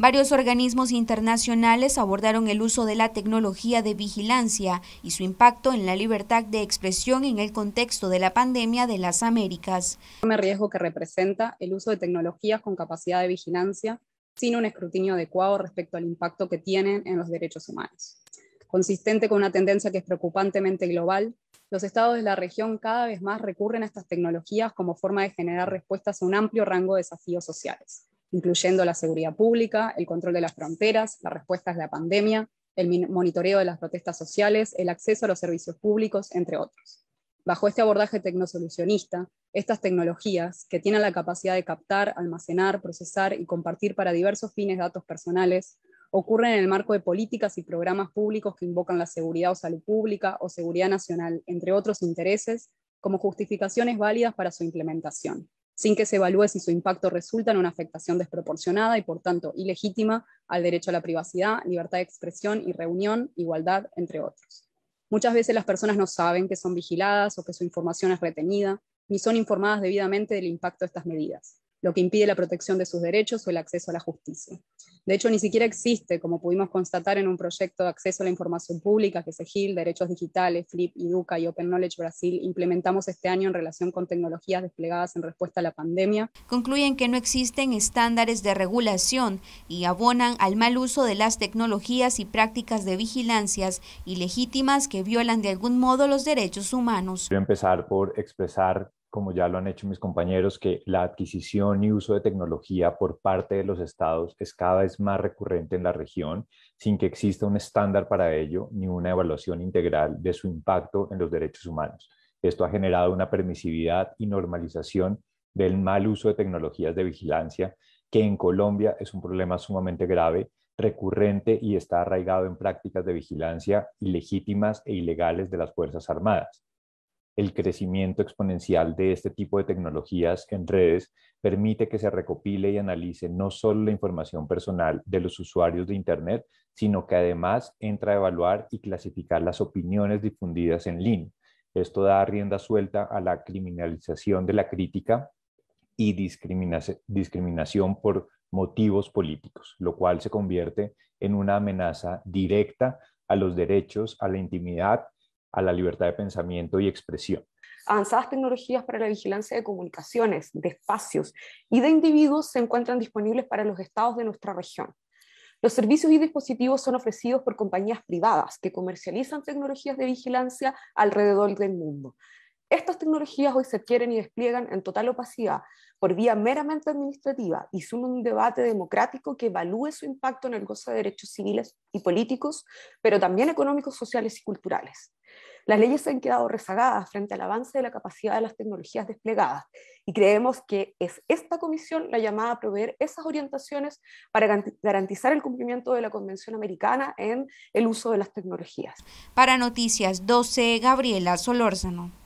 Varios organismos internacionales abordaron el uso de la tecnología de vigilancia y su impacto en la libertad de expresión en el contexto de la pandemia de las Américas. El riesgo que representa el uso de tecnologías con capacidad de vigilancia sin un escrutinio adecuado respecto al impacto que tienen en los derechos humanos. Consistente con una tendencia que es preocupantemente global, los estados de la región cada vez más recurren a estas tecnologías como forma de generar respuestas a un amplio rango de desafíos sociales incluyendo la seguridad pública, el control de las fronteras, las respuestas a la pandemia, el monitoreo de las protestas sociales, el acceso a los servicios públicos, entre otros. Bajo este abordaje tecnosolucionista, estas tecnologías, que tienen la capacidad de captar, almacenar, procesar y compartir para diversos fines datos personales, ocurren en el marco de políticas y programas públicos que invocan la seguridad o salud pública o seguridad nacional, entre otros intereses, como justificaciones válidas para su implementación sin que se evalúe si su impacto resulta en una afectación desproporcionada y, por tanto, ilegítima al derecho a la privacidad, libertad de expresión y reunión, igualdad, entre otros. Muchas veces las personas no saben que son vigiladas o que su información es retenida, ni son informadas debidamente del impacto de estas medidas lo que impide la protección de sus derechos o el acceso a la justicia. De hecho, ni siquiera existe, como pudimos constatar en un proyecto de acceso a la información pública que SEGIL, Derechos Digitales, FLIP, EDUCA y Open Knowledge Brasil implementamos este año en relación con tecnologías desplegadas en respuesta a la pandemia. Concluyen que no existen estándares de regulación y abonan al mal uso de las tecnologías y prácticas de vigilancias ilegítimas que violan de algún modo los derechos humanos. Quiero empezar por expresar como ya lo han hecho mis compañeros, que la adquisición y uso de tecnología por parte de los estados es cada vez más recurrente en la región, sin que exista un estándar para ello ni una evaluación integral de su impacto en los derechos humanos. Esto ha generado una permisividad y normalización del mal uso de tecnologías de vigilancia, que en Colombia es un problema sumamente grave, recurrente y está arraigado en prácticas de vigilancia ilegítimas e ilegales de las Fuerzas Armadas el crecimiento exponencial de este tipo de tecnologías en redes permite que se recopile y analice no solo la información personal de los usuarios de Internet, sino que además entra a evaluar y clasificar las opiniones difundidas en línea. Esto da rienda suelta a la criminalización de la crítica y discriminación por motivos políticos, lo cual se convierte en una amenaza directa a los derechos, a la intimidad a la libertad de pensamiento y expresión. Avanzadas tecnologías para la vigilancia de comunicaciones, de espacios y de individuos se encuentran disponibles para los estados de nuestra región. Los servicios y dispositivos son ofrecidos por compañías privadas que comercializan tecnologías de vigilancia alrededor del mundo. Estas tecnologías hoy se adquieren y despliegan en total opacidad por vía meramente administrativa y son un debate democrático que evalúe su impacto en el goce de derechos civiles y políticos, pero también económicos, sociales y culturales. Las leyes se han quedado rezagadas frente al avance de la capacidad de las tecnologías desplegadas y creemos que es esta comisión la llamada a proveer esas orientaciones para garantizar el cumplimiento de la Convención Americana en el uso de las tecnologías. Para Noticias 12, Gabriela Solórzano.